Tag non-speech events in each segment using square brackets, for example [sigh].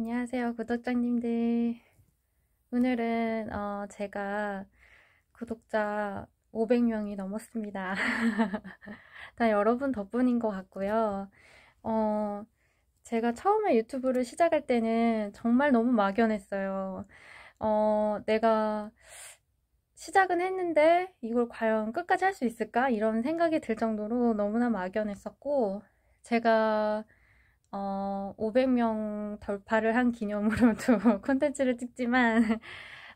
안녕하세요 구독자님들 오늘은 어, 제가 구독자 500명이 넘었습니다 [laughs] 다 여러분 덕분인 것 같고요 어, 제가 처음에 유튜브를 시작할 때는 정말 너무 막연했어요 어, 내가 시작은 했는데 이걸 과연 끝까지 할 수 있을까 이런 생각이 들 정도로 너무나 막연했었고 제가 어, 500명 돌파를 한 기념으로도 [laughs] 콘텐츠를 찍지만, [laughs]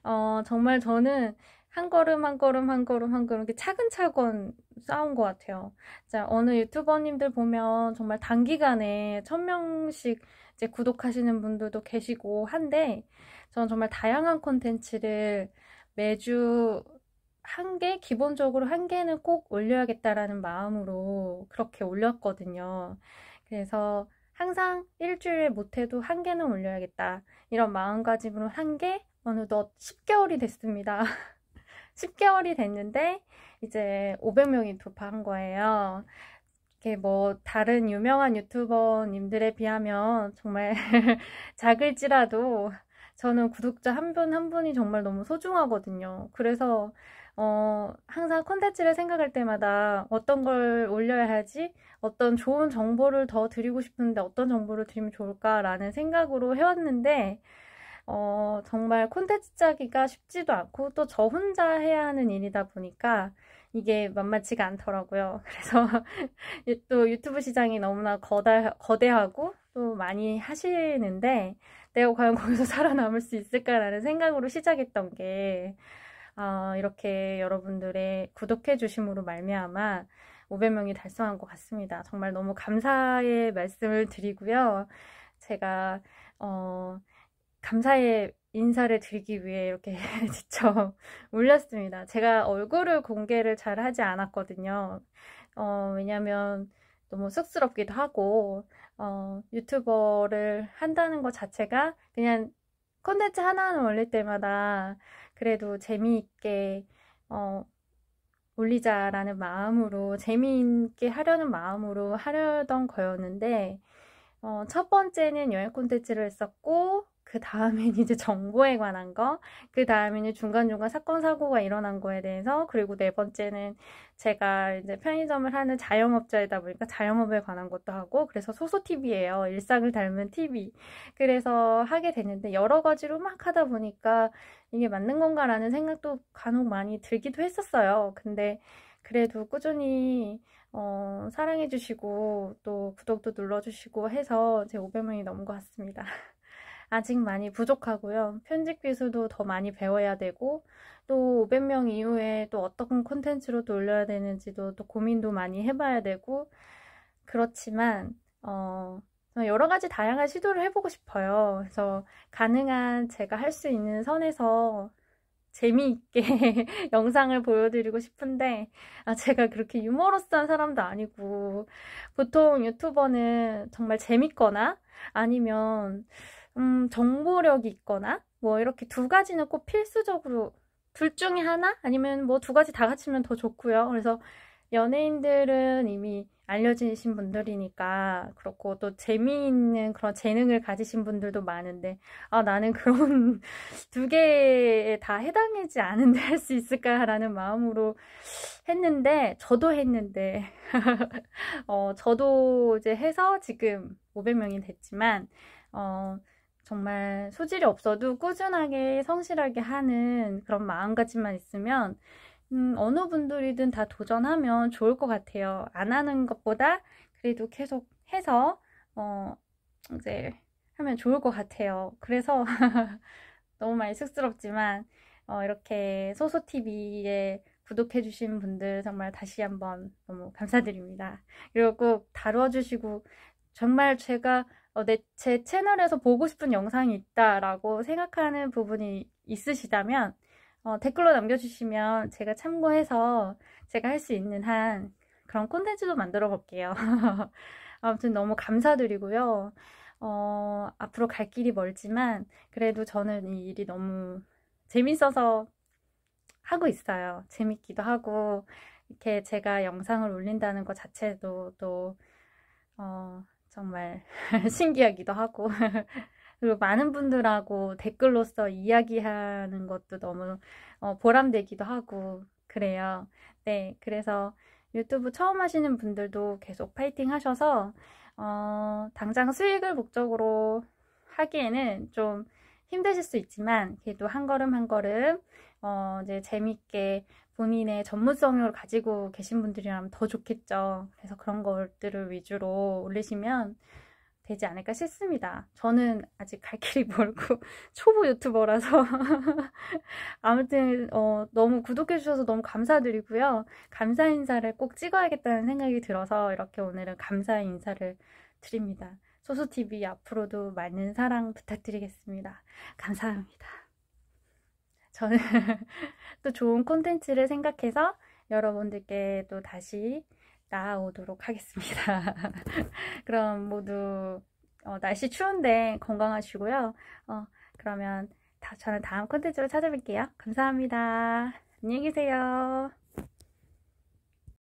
어, 정말 저는 한 걸음 한 걸음 한 걸음 한 걸음 차근차근 쌓은 것 같아요. 자, 어느 유튜버님들 보면 정말 단기간에 1000명씩 이제 구독하시는 분들도 계시고 한데, 저는 정말 다양한 콘텐츠를 매주 한 개, 기본적으로 한 개는 꼭 올려야겠다라는 마음으로 그렇게 올렸거든요. 그래서 항상 일주일 못해도 한 개는 올려야겠다. 이런 마음가짐으로 한 개, 어느덧 10개월이 됐습니다. 10개월이 [laughs] 됐는데, 이제 500명이 돌파한 거예요. 이게 뭐, 다른 유명한 유튜버님들에 비하면 정말 [laughs] 작을지라도 저는 구독자 한 분한 한 분이 정말 너무 소중하거든요. 그래서 어, 항상 콘텐츠를 생각할 때마다 어떤 걸 올려야 하지, 어떤 좋은 정보를 더 드리고 싶은데 어떤 정보를 드리면 좋을까라는 생각으로 해왔는데, 어, 정말 콘텐츠 짜기가 쉽지도 않고 또 저 혼자 해야 하는 일이다 보니까 이게 만만치가 않더라고요. [laughs] 그래서 또 유튜브 시장이 너무나 거대, 거대하고 많이 하시는데 내가 과연 거기서 [laughs] 살아남을 수 있을까라는 생각으로 시작했던 게 어, 이렇게 여러분들의 구독해 주심으로 말미암아 500명이 달성한 것 같습니다. 정말 너무 감사의 말씀을 드리고요. 제가 어, 감사의 인사를 드리기 위해 이렇게 직접 [laughs] 올렸습니다. [laughs] 제가 얼굴을 공개를 잘 하지 않았거든요. 어, 왜냐면 하 너무 쑥스럽기도 하고 어, 유튜버를 한다는 것 자체가 그냥 콘텐츠 하나하나 올릴 때마다 그래도 재미있게 어, 올리자라는 마음으로 재미있게 하려는 마음으로 하려던 거였는데 어, 첫 번째는 여행 콘텐츠를 했었고 그 다음엔 이제 정보에 관한 거, 그 다음에는 중간중간 사건, 사고가 일어난 거에 대해서, 그리고 네 번째는 제가 이제 편의점을 하는 자영업자이다 보니까 자영업에 관한 것도 하고, 그래서 소소TV예요. 일상을 닮은 TV. 그래서 하게 되는데, 여러 가지로 막 하다 보니까 이게 맞는 건가라는 생각도 간혹 많이 들기도 했었어요. 근데 그래도 꾸준히 어, 사랑해주시고 또 구독도 눌러주시고 해서 제 500명이 넘은 것 같습니다. [laughs] 아직 많이 부족하고요. 편집 기술도 더 많이 배워야 되고 또 500명 이후에 또 어떤 콘텐츠로 또 올려야 되는지도 또 고민도 많이 해봐야 되고 그렇지만 어 여러 가지 다양한 시도를 해보고 싶어요. 그래서 가능한 제가 할 수 있는 선에서 재미있게 [laughs] 영상을 보여드리고 싶은데 아, 제가 그렇게 유머러스한 사람도 아니고 보통 유튜버는 정말 재밌거나 아니면 음, 정보력이 있거나 뭐 이렇게 두 가지는 꼭 필수적으로 둘 중에 하나 아니면 뭐 두 가지 다 갖추면 더 좋고요. 그래서 연예인들은 이미 알려지신 분들이니까 그렇고 또 재미있는 그런 재능을 가지신 분들도 많은데 아 나는 그런 [laughs] 두 개에 다 해당하지 않은데 할 수 있을까라는 마음으로 했는데 저도 했는데 [laughs] 어 저도 이제 해서 지금 500명이 됐지만 어 정말 소질이 없어도 꾸준하게 성실하게 하는 그런 마음가짐만 있으면 음, 어느 분들이든 다 도전하면 좋을 것 같아요. 안 하는 것보다 그래도 계속 해서 어, 이제 하면 좋을 것 같아요. 그래서 [laughs] 너무 많이 쑥스럽지만 어, 이렇게 소소TV에 구독해주신 분들 정말 다시 한번 너무 감사드립니다. 그리고 꼭다어주시고 정말 제가 어, 내, 네, 제 채널에서 보고 싶은 영상이 있다라고 생각하는 부분이 있으시다면 어, 댓글로 남겨주시면 제가 참고해서 제가 할 수 있는 한 그런 콘텐츠도 만들어 볼게요. [laughs] 아무튼 너무 감사드리고요. 어, 앞으로 갈 길이 멀지만 그래도 저는 이 일이 너무 재밌어서 하고 있어요. 재밌기도 하고 이렇게 제가 영상을 올린다는 것 자체도 또 어, 정말 [laughs] 신기하기도 하고 [laughs] 그리고 많은 분들하고 댓글로서 이야기하는 것도 너무 어, 보람되기도 하고 그래요. 네, 그래서 유튜브 처음 하시는 분들도 계속 파이팅 하셔서 어, 당장 수익을 목적으로 하기에는 좀 힘드실 수 있지만 그래도 한 걸음 한 걸음 어, 이제 재밌게 본인의 전문성을 가지고 계신 분들이라면 더 좋겠죠. 그래서 그런 것들을 위주로 올리시면 되지 않을까 싶습니다. 저는 아직 갈 길이 멀고 [laughs] 초보 유튜버라서 [laughs] 아무튼 어, 너무 구독해 주셔서 너무 감사드리고요. 감사 인사를 꼭 찍어야겠다는 생각이 들어서 이렇게 오늘은 감사 인사를 드립니다. 소수 t v 앞으로도 많은 사랑 부탁드리겠습니다. 감사합니다. 저는 [laughs] 또 좋은 콘텐츠를 생각해서 여러분들께 또 다시 나아오도록 하겠습니다. [laughs] 그럼 모두 어, 날씨 추운데 건강하시고요. 어, 그러면 다, 저는 다음 콘텐츠로 찾아뵐게요. 감사합니다. 안녕히 계세요.